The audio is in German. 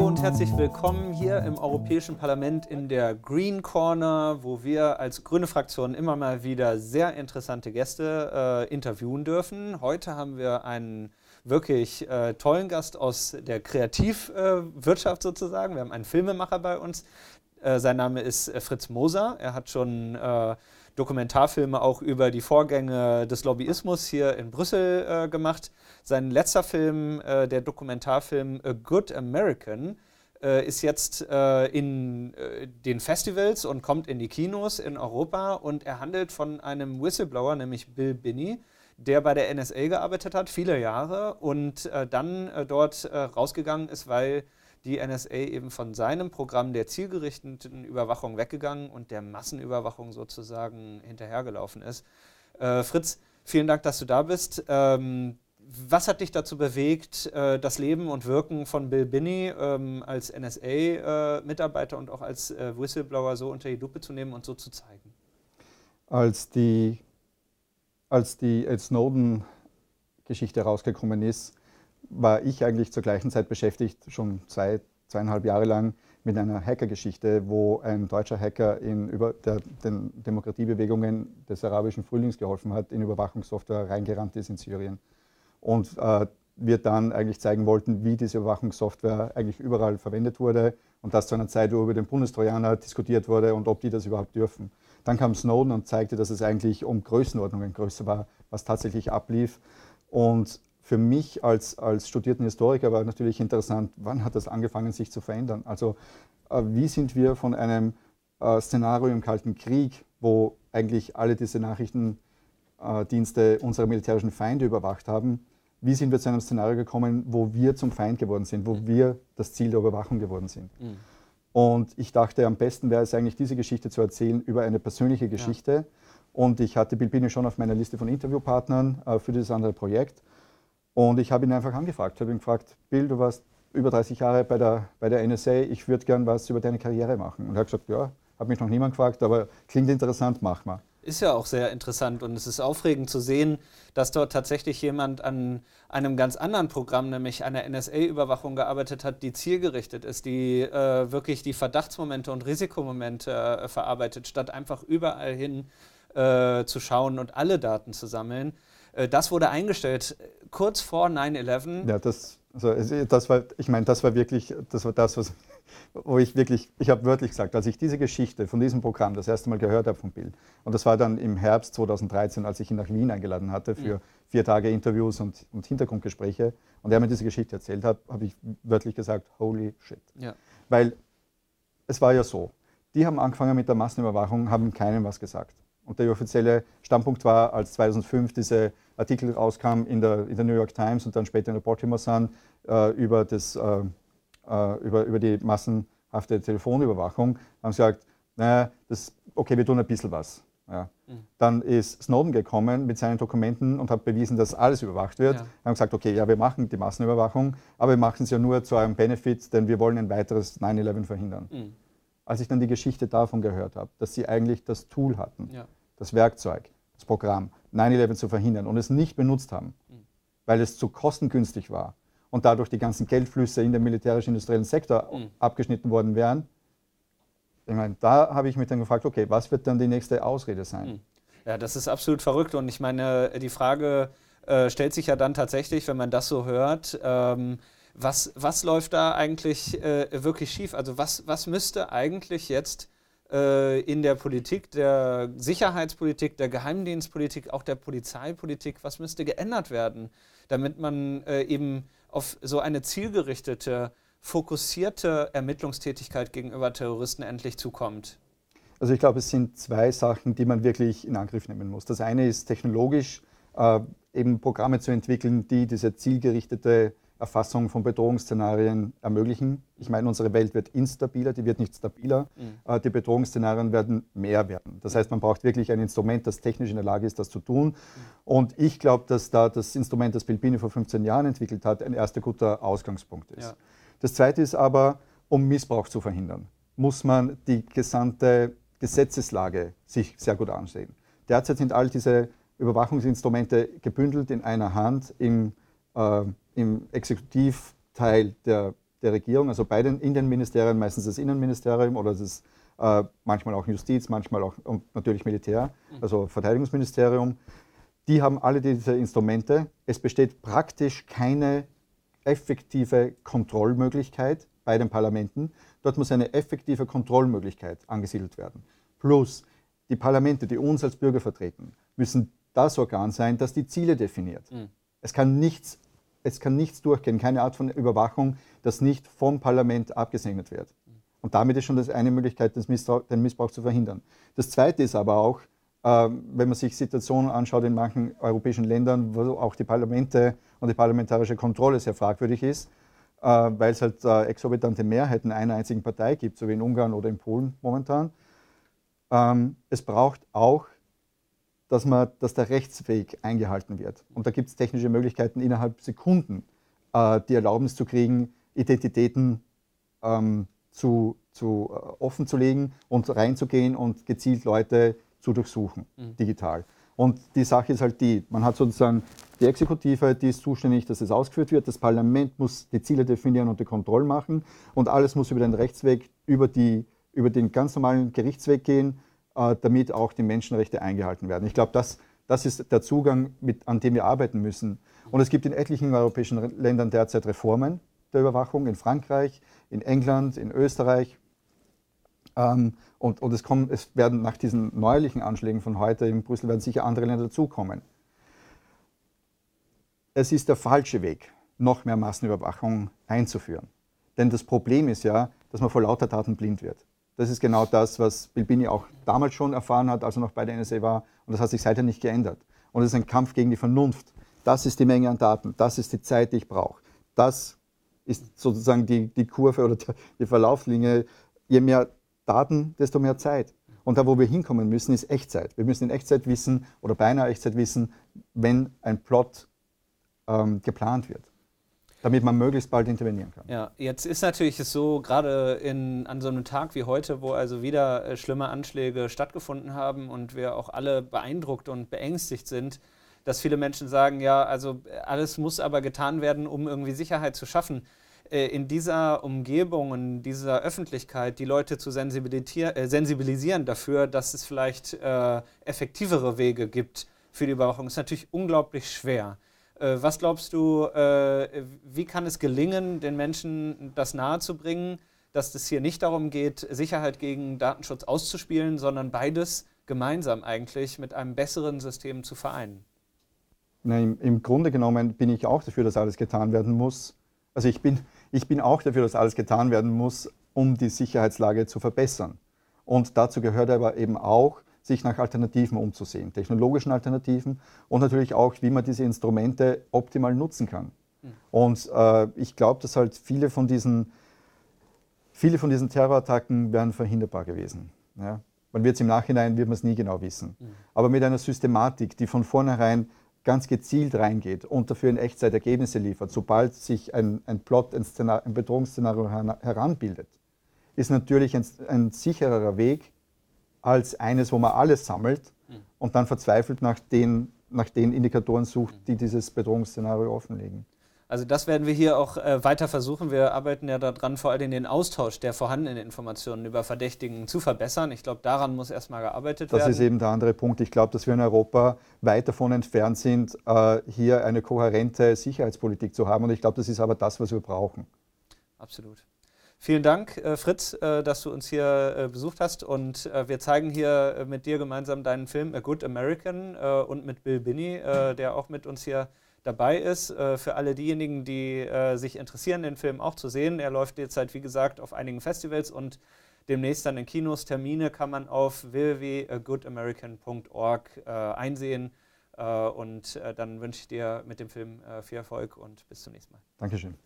Hallo und herzlich willkommen hier im Europäischen Parlament in der Green Corner, wo wir als grüne Fraktion immer mal wieder sehr interessante Gäste äh, interviewen dürfen. Heute haben wir einen wirklich äh, tollen Gast aus der Kreativwirtschaft äh, sozusagen. Wir haben einen Filmemacher bei uns. Äh, sein Name ist äh, Fritz Moser. Er hat schon äh, Dokumentarfilme auch über die Vorgänge des Lobbyismus hier in Brüssel äh, gemacht. Sein letzter Film, äh, der Dokumentarfilm A Good American, äh, ist jetzt äh, in äh, den Festivals und kommt in die Kinos in Europa und er handelt von einem Whistleblower, nämlich Bill Binney, der bei der NSA gearbeitet hat, viele Jahre und äh, dann dort rausgegangen ist, weil die NSA eben von seinem Programm der zielgerichteten Überwachung weggegangen und der Massenüberwachung sozusagen hinterhergelaufen ist. Äh, Fritz, vielen Dank, dass du da bist. Ähm, was hat dich dazu bewegt, äh, das Leben und Wirken von Bill Binney ähm, als NSA-Mitarbeiter äh, und auch als äh, Whistleblower so unter die Lupe zu nehmen und so zu zeigen? Als die als die Ed Snowden-Geschichte rausgekommen ist, war ich eigentlich zur gleichen Zeit beschäftigt, schon zwei, zweieinhalb Jahre lang, mit einer Hackergeschichte, wo ein deutscher Hacker in über der, den Demokratiebewegungen des arabischen Frühlings geholfen hat, in Überwachungssoftware reingerannt ist in Syrien. Und äh, wir dann eigentlich zeigen wollten, wie diese Überwachungssoftware eigentlich überall verwendet wurde und das zu einer Zeit, wo über den Bundestrojaner diskutiert wurde und ob die das überhaupt dürfen. Dann kam Snowden und zeigte, dass es eigentlich um Größenordnungen größer war, was tatsächlich ablief. Und für mich als, als studierten Historiker war natürlich interessant, wann hat das angefangen, sich zu verändern? Also äh, wie sind wir von einem äh, Szenario im Kalten Krieg, wo eigentlich alle diese Nachrichtendienste unsere militärischen Feinde überwacht haben, wie sind wir zu einem Szenario gekommen, wo wir zum Feind geworden sind, wo mhm. wir das Ziel der Überwachung geworden sind? Mhm. Und ich dachte, am besten wäre es eigentlich, diese Geschichte zu erzählen über eine persönliche Geschichte. Ja. Und ich hatte Bilbini schon auf meiner Liste von Interviewpartnern äh, für dieses andere Projekt. Und ich habe ihn einfach angefragt. Ich habe ihn gefragt, Bill, du warst über 30 Jahre bei der, bei der NSA, ich würde gern was über deine Karriere machen. Und er hat gesagt, ja, hat mich noch niemand gefragt, aber klingt interessant, mach mal. Ist ja auch sehr interessant und es ist aufregend zu sehen, dass dort tatsächlich jemand an einem ganz anderen Programm, nämlich einer NSA-Überwachung gearbeitet hat, die zielgerichtet ist, die äh, wirklich die Verdachtsmomente und Risikomomente äh, verarbeitet, statt einfach überall hin äh, zu schauen und alle Daten zu sammeln. Äh, das wurde eingestellt äh, kurz vor 9-11. Ja, das, also, das war, ich meine, das war wirklich, das war das, was, wo ich wirklich, ich habe wörtlich gesagt, als ich diese Geschichte von diesem Programm das erste Mal gehört habe von Bill, und das war dann im Herbst 2013, als ich ihn nach Wien eingeladen hatte für mhm. vier Tage Interviews und, und Hintergrundgespräche, und er mir diese Geschichte erzählt hat, habe ich wörtlich gesagt, holy shit. Ja. Weil es war ja so, die haben angefangen mit der Massenüberwachung, haben keinem was gesagt. Und der offizielle Standpunkt war, als 2005 diese Artikel rauskam in der, in der, New York Times und dann später in der Baltimore Sun äh, über, das, äh, äh über, über die massenhafte Telefonüberwachung, haben sie gesagt, naja, das, okay, wir tun ein bisschen was. Ja. Mhm. Dann ist Snowden gekommen mit seinen Dokumenten und hat bewiesen, dass alles überwacht wird. Ja. Wir haben gesagt, okay, ja, wir machen die Massenüberwachung, aber wir machen es ja nur zu einem Benefit, denn wir wollen ein weiteres 9-11 verhindern. Mhm. Als ich dann die Geschichte davon gehört habe, dass sie eigentlich das Tool hatten, ja das Werkzeug, das Programm 9-11 zu verhindern und es nicht benutzt haben, weil es zu kostengünstig war und dadurch die ganzen Geldflüsse in den militärisch-industriellen Sektor mhm. abgeschnitten worden wären. Ich meine, da habe ich mich dann gefragt, okay, was wird dann die nächste Ausrede sein? Mhm. Ja, das ist absolut verrückt und ich meine, die Frage äh, stellt sich ja dann tatsächlich, wenn man das so hört, ähm, was, was läuft da eigentlich äh, wirklich schief? Also was, was müsste eigentlich jetzt äh, in der Politik, der Sicherheitspolitik, der Geheimdienstpolitik, auch der Polizeipolitik? Was müsste geändert werden, damit man äh, eben auf so eine zielgerichtete, fokussierte Ermittlungstätigkeit gegenüber Terroristen endlich zukommt? Also ich glaube, es sind zwei Sachen, die man wirklich in Angriff nehmen muss. Das eine ist technologisch äh, eben Programme zu entwickeln, die diese zielgerichtete Erfassung von Bedrohungsszenarien ermöglichen. Ich meine, unsere Welt wird instabiler, die wird nicht stabiler. Mhm. Äh, die Bedrohungsszenarien werden mehr werden. Das heißt, man braucht wirklich ein Instrument, das technisch in der Lage ist, das zu tun. Mhm. Und ich glaube, dass da das Instrument, das Pilpini vor 15 Jahren entwickelt hat, ein erster guter Ausgangspunkt ist. Ja. Das Zweite ist aber, um Missbrauch zu verhindern, muss man die gesamte Gesetzeslage sich sehr gut ansehen. Derzeit sind all diese Überwachungsinstrumente gebündelt in einer Hand im äh, im Exekutivteil der, der Regierung, also bei den, in den Ministerien, meistens das Innenministerium oder das, äh, manchmal auch Justiz, manchmal auch und natürlich Militär, mhm. also Verteidigungsministerium, die haben alle diese Instrumente. Es besteht praktisch keine effektive Kontrollmöglichkeit bei den Parlamenten. Dort muss eine effektive Kontrollmöglichkeit angesiedelt werden. Plus die Parlamente, die uns als Bürger vertreten, müssen das Organ sein, das die Ziele definiert. Mhm. Es kann nichts es kann nichts durchgehen, keine Art von Überwachung, das nicht vom Parlament abgesegnet wird. Und damit ist schon das eine Möglichkeit, Missbrauch, den Missbrauch zu verhindern. Das zweite ist aber auch, äh, wenn man sich Situationen anschaut in manchen europäischen Ländern, wo auch die Parlamente und die parlamentarische Kontrolle sehr fragwürdig ist, äh, weil es halt äh, exorbitante Mehrheiten einer einzigen Partei gibt, so wie in Ungarn oder in Polen momentan. Ähm, es braucht auch dass, man, dass der Rechtsweg eingehalten wird. Und da gibt es technische Möglichkeiten, innerhalb Sekunden äh, die Erlaubnis zu kriegen, Identitäten ähm, zu, zu, äh, offen zu legen und reinzugehen und gezielt Leute zu durchsuchen, mhm. digital. Und die Sache ist halt die, man hat sozusagen die Exekutive, die ist zuständig, dass es ausgeführt wird, das Parlament muss die Ziele definieren und die Kontrollen machen und alles muss über den Rechtsweg, über, die, über den ganz normalen Gerichtsweg gehen äh, damit auch die Menschenrechte eingehalten werden. Ich glaube, das, das ist der Zugang, mit, an dem wir arbeiten müssen. Und es gibt in etlichen europäischen Ländern derzeit Reformen der Überwachung, in Frankreich, in England, in Österreich. Ähm, und, und es, kommen, es werden nach diesen neuerlichen Anschlägen von heute in Brüssel werden sicher andere Länder dazukommen. Es ist der falsche Weg, noch mehr Massenüberwachung einzuführen. Denn das Problem ist ja, dass man vor lauter Taten blind wird. Das ist genau das, was Bilbini auch damals schon erfahren hat, als er noch bei der NSA war. Und das hat sich seither nicht geändert. Und es ist ein Kampf gegen die Vernunft. Das ist die Menge an Daten. Das ist die Zeit, die ich brauche. Das ist sozusagen die, die Kurve oder die Verlauflinie. Je mehr Daten, desto mehr Zeit. Und da, wo wir hinkommen müssen, ist Echtzeit. Wir müssen in Echtzeit wissen oder beinahe Echtzeit wissen, wenn ein Plot ähm, geplant wird damit man möglichst bald intervenieren kann. Ja, jetzt ist natürlich es so, gerade in, an so einem Tag wie heute, wo also wieder äh, schlimme Anschläge stattgefunden haben und wir auch alle beeindruckt und beängstigt sind, dass viele Menschen sagen, ja, also äh, alles muss aber getan werden, um irgendwie Sicherheit zu schaffen. Äh, in dieser Umgebung, in dieser Öffentlichkeit, die Leute zu äh, sensibilisieren dafür, dass es vielleicht äh, effektivere Wege gibt für die Überwachung, ist natürlich unglaublich schwer. Äh, was glaubst du, äh, wie kann es gelingen, den Menschen das nahezubringen, dass es hier nicht darum geht, Sicherheit gegen Datenschutz auszuspielen, sondern beides gemeinsam eigentlich mit einem besseren System zu vereinen? Nein, Im Grunde genommen bin ich auch dafür, dass alles getan werden muss. Also ich bin, ich bin auch dafür, dass alles getan werden muss, um die Sicherheitslage zu verbessern. Und dazu gehört aber eben auch, sich nach Alternativen umzusehen, technologischen Alternativen und natürlich auch, wie man diese Instrumente optimal nutzen kann. Mhm. Und äh, ich glaube, dass halt viele von diesen, viele von diesen Terrorattacken wären verhinderbar gewesen. Ja? Man wird es im Nachhinein, wird man es nie genau wissen. Mhm. Aber mit einer Systematik, die von vornherein ganz gezielt reingeht und dafür in Echtzeit Ergebnisse liefert, sobald sich ein, ein Plot, ein, ein Bedrohungsszenario heranbildet, ist natürlich ein, ein sichererer Weg, als eines, wo man alles sammelt mhm. und dann verzweifelt nach den, nach den Indikatoren sucht, die dieses Bedrohungsszenario offenlegen. Also das werden wir hier auch äh, weiter versuchen. Wir arbeiten ja daran, vor allem den Austausch der vorhandenen Informationen über Verdächtigen zu verbessern. Ich glaube, daran muss erstmal gearbeitet das werden. Das ist eben der andere Punkt. Ich glaube, dass wir in Europa weit davon entfernt sind, äh, hier eine kohärente Sicherheitspolitik zu haben. Und ich glaube, das ist aber das, was wir brauchen. Absolut. Vielen Dank, äh, Fritz, äh, dass du uns hier äh, besucht hast. Und wir zeigen hier mit dir gemeinsam deinen Film A Good American und mit Bill Binney, der auch mit uns hier dabei ist. für alle diejenigen, die sich interessieren, den Film auch zu sehen. Er läuft derzeit, wie gesagt, auf einigen Festivals und demnächst dann in Kinos. Termine kann man auf www.agoodamerican.org einsehen. und dann wünsche ich dir mit dem Film viel Erfolg und bis zum nächsten Mal. Dankeschön.